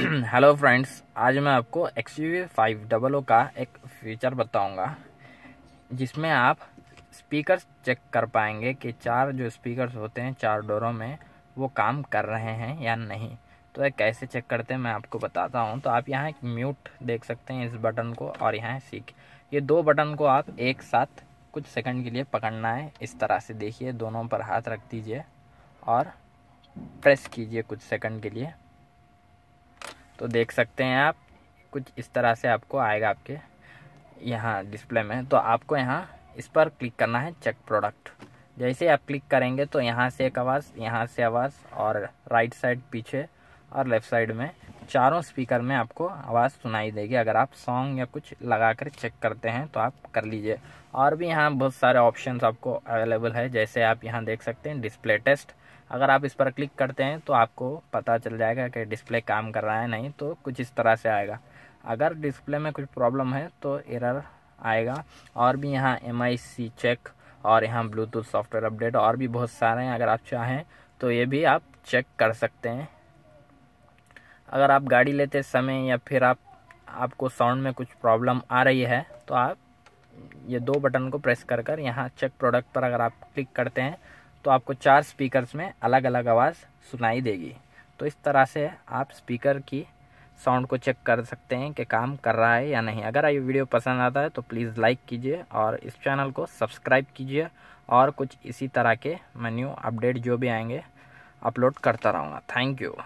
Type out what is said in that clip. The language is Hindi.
हेलो फ्रेंड्स आज मैं आपको X U five double O का एक फीचर बताऊंगा जिसमें आप स्पीकर्स चेक कर पाएंगे कि चार जो स्पीकर्स होते हैं चार डोरों में वो काम कर रहे हैं या नहीं तो ये कैसे चेक करते हैं मैं आपको बताता हूँ तो आप यहाँ एक म्यूट देख सकते हैं इस बटन को और यहाँ सीख ये दो बटन को आप एक साथ कुछ सेकंड के लिए पकड़ना है इस तरह से देखिए दोनों पर हाथ रख दीजिए और प्रेस कीजिए कुछ सेकंड के लिए तो देख सकते हैं आप कुछ इस तरह से आपको आएगा आपके यहाँ डिस्प्ले में तो आपको यहाँ इस पर क्लिक करना है चेक प्रोडक्ट जैसे आप क्लिक करेंगे तो यहाँ से एक आवाज़ यहाँ से आवाज़ और राइट साइड पीछे और लेफ़्ट साइड में चारों स्पीकर में आपको आवाज़ सुनाई देगी अगर आप सॉन्ग या कुछ लगा कर चेक करते हैं तो आप कर लीजिए और भी यहाँ बहुत सारे ऑप्शंस आपको अवेलेबल है जैसे आप यहाँ देख सकते हैं डिस्प्ले टेस्ट अगर आप इस पर क्लिक करते हैं तो आपको पता चल जाएगा कि डिस्प्ले काम कर रहा है नहीं तो कुछ इस तरह से आएगा अगर डिस्प्ले में कुछ प्रॉब्लम है तो एरर आएगा और भी यहाँ एम चेक और यहाँ ब्लूटूथ सॉफ्टवेयर अपडेट और भी बहुत सारे हैं अगर आप चाहें तो ये भी आप चेक कर सकते हैं अगर आप गाड़ी लेते समय या फिर आप आपको साउंड में कुछ प्रॉब्लम आ रही है तो आप ये दो बटन को प्रेस कर कर यहाँ चेक प्रोडक्ट पर अगर आप क्लिक करते हैं तो आपको चार स्पीकर्स में अलग अलग आवाज़ सुनाई देगी तो इस तरह से आप स्पीकर की साउंड को चेक कर सकते हैं कि काम कर रहा है या नहीं अगर ये वीडियो पसंद आता है तो प्लीज़ लाइक कीजिए और इस चैनल को सब्सक्राइब कीजिए और कुछ इसी तरह के मैं न्यू अपडेट जो भी आएंगे अपलोड करता रहूँगा थैंक यू